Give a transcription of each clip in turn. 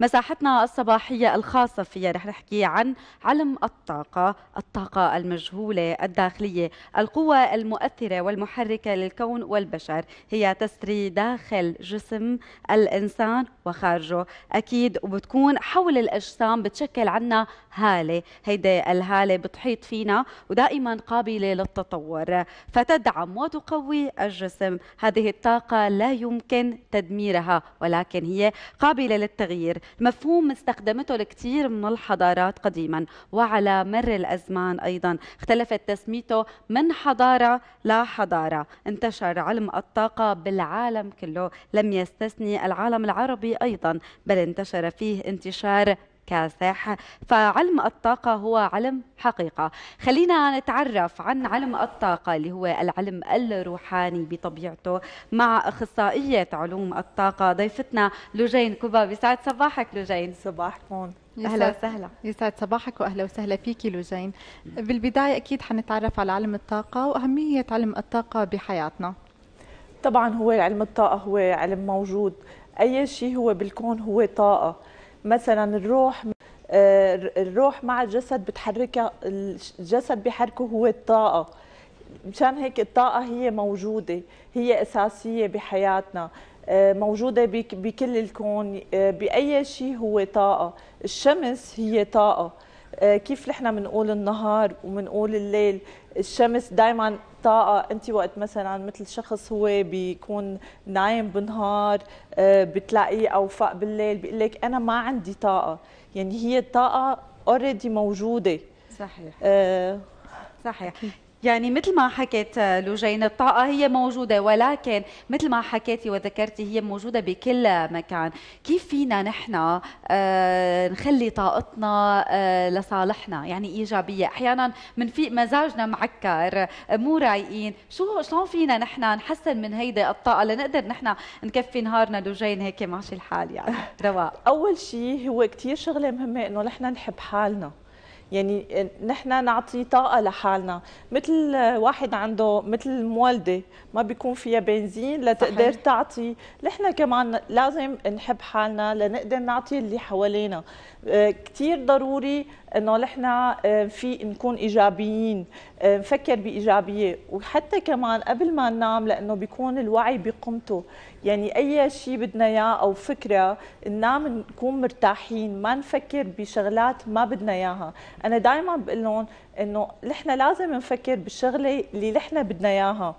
مساحتنا الصباحية الخاصة فيها رح نحكي عن علم الطاقة الطاقة المجهولة الداخلية القوة المؤثرة والمحركة للكون والبشر هي تسري داخل جسم الإنسان وخارجه أكيد وبتكون حول الأجسام بتشكل عنا هالة هيدي الهالة بتحيط فينا ودائما قابلة للتطور فتدعم وتقوي الجسم هذه الطاقة لا يمكن تدميرها ولكن هي قابلة للتغيير مفهوم استخدمته الكثير من الحضارات قديما وعلى مر الأزمان أيضا اختلفت تسميته من حضارة لحضارة انتشر علم الطاقة بالعالم كله لم يستثني العالم العربي أيضا بل انتشر فيه انتشار كاسح فعلم الطاقة هو علم حقيقة خلينا نتعرف عن علم الطاقة اللي هو العلم الروحاني بطبيعته مع أخصائية علوم الطاقة ضيفتنا لوجين كوبا يسعد صباحك لوجين صباحكم اهلا وسهلا يسعد صباحك واهلا وسهلا فيكي لوجين بالبدايه اكيد حنتعرف على علم الطاقه واهميه علم الطاقه بحياتنا طبعا هو علم الطاقه هو علم موجود اي شيء هو بالكون هو طاقه مثلا الروح آه، الروح مع الجسد بتحركها الجسد بيحركه هو الطاقه مشان هيك الطاقه هي موجوده هي اساسيه بحياتنا آه، موجوده بكل الكون آه، باي شيء هو طاقه الشمس هي طاقه آه، كيف نحن بنقول النهار وبنقول الليل الشمس دائما طاقة أنت وقت مثلا مثل شخص هو بيكون نايم بالنهار آه، بتلاقيه فاق بالليل بيقول لك أنا ما عندي طاقة يعني هي الطاقة اوريدي موجودة صحيح آه صحيح يعني مثل ما حكيت آه، لوجين الطاقة هي موجودة ولكن مثل ما حكيتي وذكرتي هي موجودة بكل مكان كيف فينا نحن آه، نخلي طاقتنا آه، لصالحنا يعني إيجابية أحيانا من في مزاجنا معكر مو رايقين شو شلون فينا نحن نحسن من هيدا الطاقة لنقدر نحن نكفي نهارنا لوجين هيك ماشي الحال يعني رواق أول شيء هو كثير شغلة مهمة إنه نحن نحب حالنا يعني نحن نعطي طاقه لحالنا مثل واحد عنده مثل مولدة ما بيكون فيها بنزين لتقدر صحيح. تعطي نحن كمان لازم نحب حالنا لنقدر نعطي اللي حوالينا آه، كثير ضروري انه نحن آه، في نكون ايجابيين آه، نفكر بايجابيه وحتى كمان قبل ما ننام لانه بيكون الوعي بقمته يعني اي شيء بدنا اياه او فكره ننام نكون مرتاحين ما نفكر بشغلات ما بدنا اياها انا دائما بقول لهم انه نحن لازم نفكر بالشغله اللي نحن بدنا اياها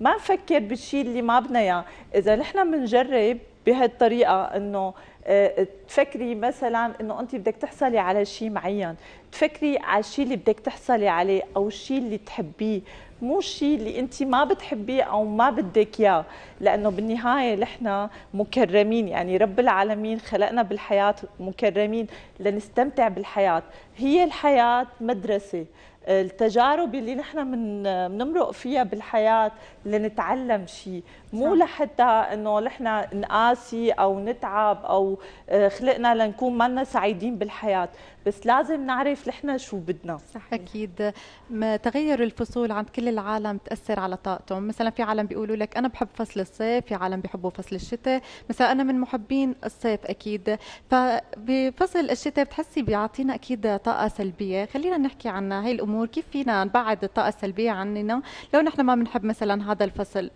ما نفكر بالشيء اللي ما بدنا اياه اذا نحن بنجرب بهالطريقه انه آه، آه، تفكري مثلا انه انت بدك تحصلي على شيء معين تفكري على الشيء اللي بدك تحصلي عليه او الشيء اللي تحبيه مو الشيء اللي انت ما بتحبيه او ما بدك اياه لانه بالنهايه نحن مكرمين يعني رب العالمين خلقنا بالحياه مكرمين لنستمتع بالحياه هي الحياه مدرسه التجارب اللي نحن من بنمرق فيها بالحياه لنتعلم شيء مو لحتى انه نحن نقاسي او نتعب او آه، خلقنا لنكون مانا سعيدين بالحياه بس لازم نعرف نحن شو بدنا صحيح. اكيد ما تغير الفصول عند كل العالم تاثر على طاقتهم مثلا في عالم بيقولوا لك انا بحب فصل الصيف في عالم بيحبوا فصل الشتاء مثلا انا من محبين الصيف اكيد فبفصل الشتاء بتحسي بيعطينا اكيد طاقه سلبيه خلينا نحكي عنها هي الامور الامور كيف فينا نبعد الطاقه السلبيه عننا لو نحن ما بنحب مثلا هذا الفصل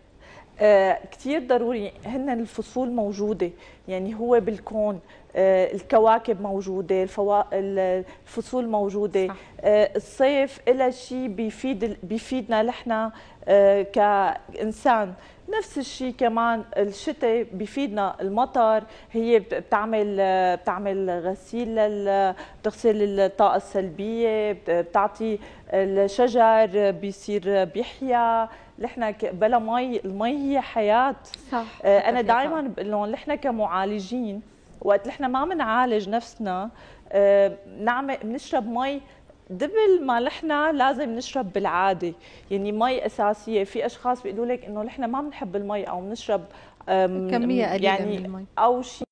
آه كثير ضروري هن الفصول موجودة يعني هو بالكون آه، الكواكب موجوده الفوا... الفصول موجوده صح. آه، الصيف إلى شيء بيفيد بيفيدنا نحن آه، كإنسان نفس الشيء كمان الشتاء بيفيدنا المطر هي بتعمل بتعمل غسيل لل بتغسل الطاقه السلبيه بتعطي الشجر بيصير بيحيا نحن بلا مي المي هي حياه صح انا دائما بقول لهم نحن كمعالجين وقت نحن ما عم نعالج نفسنا آه، نعمل بنشرب مي دبل ما نحن لازم نشرب بالعاده يعني مي اساسيه في اشخاص بيقولوا لك انه نحن ما بنحب المي او بنشرب كميه قليله يعني من المي او شيء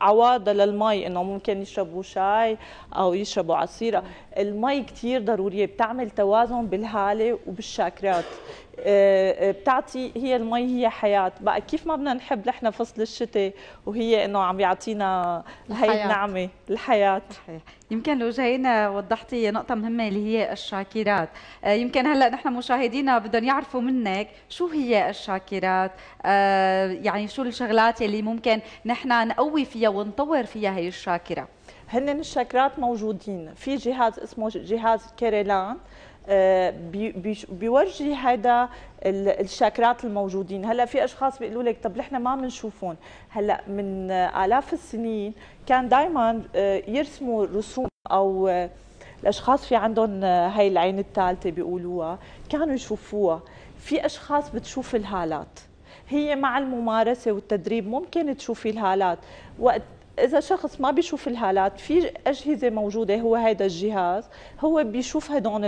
عواضة للمي انه ممكن يشربوا شاي او يشربوا عصيرة المي كثير ضرورية بتعمل توازن بالهالة وبالشاكرات آه، آه، بتعطي هي المي هي حياه بقى كيف ما بدنا نحب نحن فصل الشتاء وهي انه عم يعطينا هي النعمه الحياه صحيح يمكن لو جاينا وضحتي نقطه مهمه اللي هي الشاكرات آه، يمكن هلا نحن مشاهدينا بدهم يعرفوا منك شو هي الشاكرات يعني شو الشغلات اللي ممكن نحن نقوي فيها ونطور فيها هي الشاكره هن الشاكرات موجودين في جهاز اسمه جهاز كيريلان بيورجي هذا الشاكرات الموجودين هلا في اشخاص بيقولوا لك طب نحن ما بنشوفهم هلا من الاف السنين كان دائما آه، يرسموا رسوم او آه، الاشخاص في عندهم آه، هاي العين الثالثه بيقولوها كانوا يشوفوها في اشخاص بتشوف الهالات هي مع الممارسه والتدريب ممكن تشوفي الهالات وقت اذا شخص ما بيشوف الهالات في اجهزه موجوده هو هذا الجهاز هو بيشوف هدول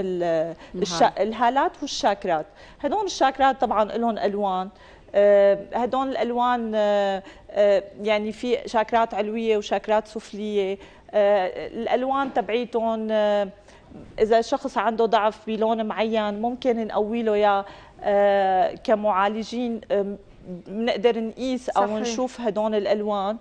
الهالات والشاكرات هدول الشاكرات طبعا لهم الوان آه، هدول الالوان آه، آه، يعني في شاكرات علويه وشاكرات سفليه الالوان تبعيتهم اذا شخص عنده ضعف بلون معين ممكن نقوي له اياه كمعالجين بنقدر نقيس او صحيح. نشوف هدول الالوان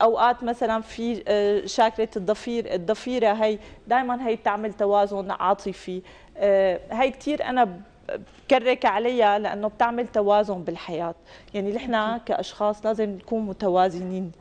اوقات مثلا في آه، شاكره الضفير الضفيره هي دائما هي بتعمل توازن عاطفي آه، هي كثير انا كرك عليها لانه بتعمل توازن بالحياه يعني نحن كاشخاص لازم نكون متوازنين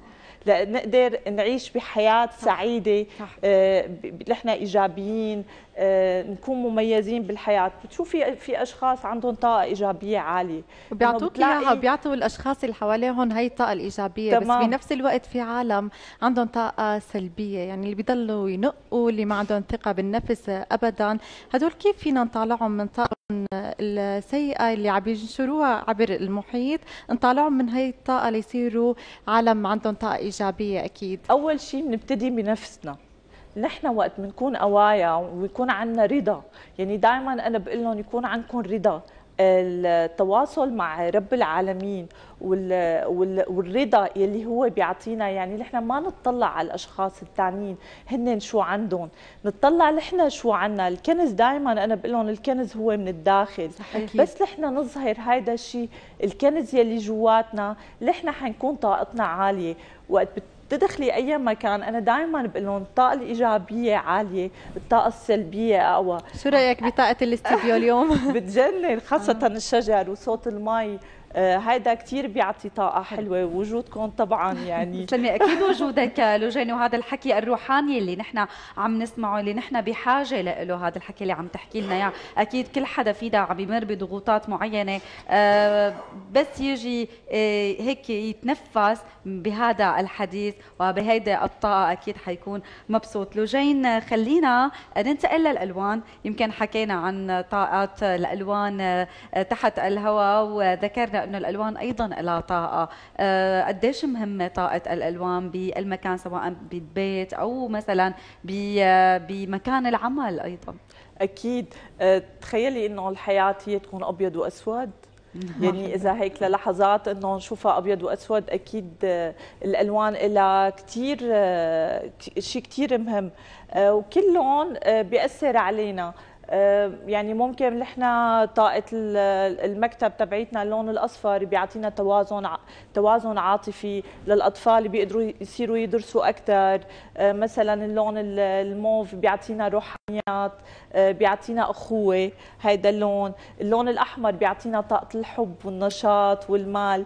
لنقدر نعيش بحياه سعيده آه، نحن ايجابيين آه، نكون مميزين بالحياه بتشوفي في اشخاص عندهم طاقه ايجابيه عاليه بيعطوك اياها بيعطوا الاشخاص اللي حواليهم هي الطاقه الايجابيه تمام. بس بنفس الوقت في عالم عندهم طاقه سلبيه يعني اللي بيضلوا ينقوا اللي ما عندهم ثقه بالنفس ابدا هدول كيف فينا نطالعهم من طاقه السيئه اللي عم ينشروها عبر المحيط نطالعهم من هي الطاقه ليصيروا عالم عندهم طاقه ايجابيه اكيد اول شيء بنبتدي بنفسنا نحن وقت بنكون قوايا ويكون عندنا رضا يعني دائما انا بقول لهم يكون عندكم رضا التواصل مع رب العالمين والرضا يلي هو بيعطينا يعني نحن ما نطلع على الاشخاص الثانيين هن شو عندهم نطلع نحن شو عنا الكنز دائما انا بقول لهم الكنز هو من الداخل أكيد. بس نحن نظهر هذا الشيء الكنز يلي جواتنا نحن حنكون طاقتنا عاليه وقت تدخلي اي مكان انا دائما بقول لهم الطاقه الايجابيه عاليه الطاقه السلبيه اقوى شو رايك بطاقه الاستديو اليوم بتجنن خاصه آه. الشجر وصوت المي آه، هذا كثير بيعطي طاقه حلوه وجودكم طبعا يعني تسلمي اكيد وجودك آه، لوجين وهذا الحكي الروحاني اللي نحن عم نسمعه اللي نحن بحاجه له هذا الحكي اللي عم تحكي لنا اياه اكيد كل حدا فينا عم يمر بضغوطات معينه آه، بس يجي هيك يتنفس بهذا الحديث وبهيدا الطاقه اكيد حيكون مبسوط لوجين خلينا ننتقل للالوان يمكن حكينا عن طاقات الالوان تحت الهواء وذكرنا أنه الألوان أيضا لها طاقة آه، قديش مهمة طاقة الألوان بالمكان سواء بالبيت أو مثلا آه، بمكان العمل أيضا أكيد آه، تخيلي أنه الحياة هي تكون أبيض وأسود نعم. يعني اذا هيك للحظات انه نشوفها ابيض واسود اكيد الالوان لها كثير شيء كثير مهم وكل لون بياثر علينا آه، يعني ممكن نحن طاقه المكتب تبعيتنا اللون الاصفر بيعطينا توازن توازن عاطفي للاطفال بيقدروا يصيروا يدرسوا اكثر آه، مثلا اللون الموف بيعطينا روحانيات آه، بيعطينا اخوه هذا اللون اللون الاحمر بيعطينا طاقه الحب والنشاط والمال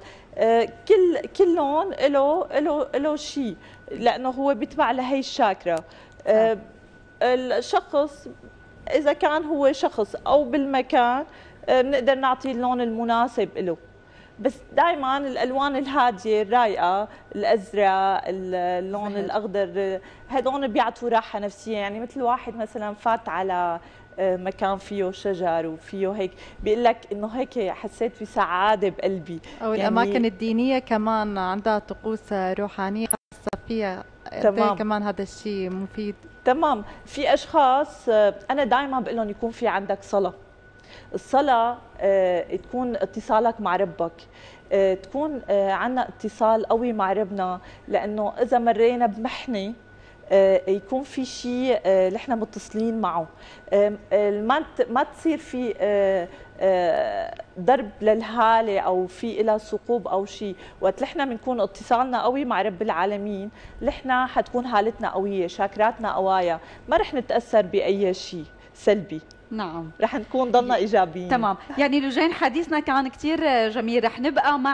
كل كل لون له له له شيء لانه هو بيتبع لهي الشاكرا الشخص اذا كان هو شخص او بالمكان آه، بنقدر نعطيه اللون المناسب له بس دائما الالوان الهاديه الرايقه الازرق اللون صحيح. الاخضر هدول بيعطوا راحه نفسيه يعني مثل واحد مثلا فات على آه، مكان فيه شجر وفيه هيك بيقول لك انه هيك حسيت بسعاده بقلبي او يعني الاماكن الدينيه كمان عندها طقوس روحانيه خاصه فيها تمام كمان هذا الشيء مفيد تمام في اشخاص آه، انا دائما بقول لهم يكون في عندك صلاه الصلاه آه، تكون اتصالك مع ربك آه، تكون عندنا اتصال قوي مع ربنا لانه اذا مرينا بمحنه آه، يكون في شيء آه، نحن متصلين معه آه، ما ما تصير في ضرب للهاله او في لها ثقوب او شيء وقت نحن بنكون اتصالنا قوي مع رب العالمين نحن حتكون حالتنا قويه شاكراتنا قوايا ما رح نتاثر باي شيء سلبي نعم رح نكون ضلنا ايجابيين تمام يعني لجين حديثنا كان كثير جميل رح نبقى مع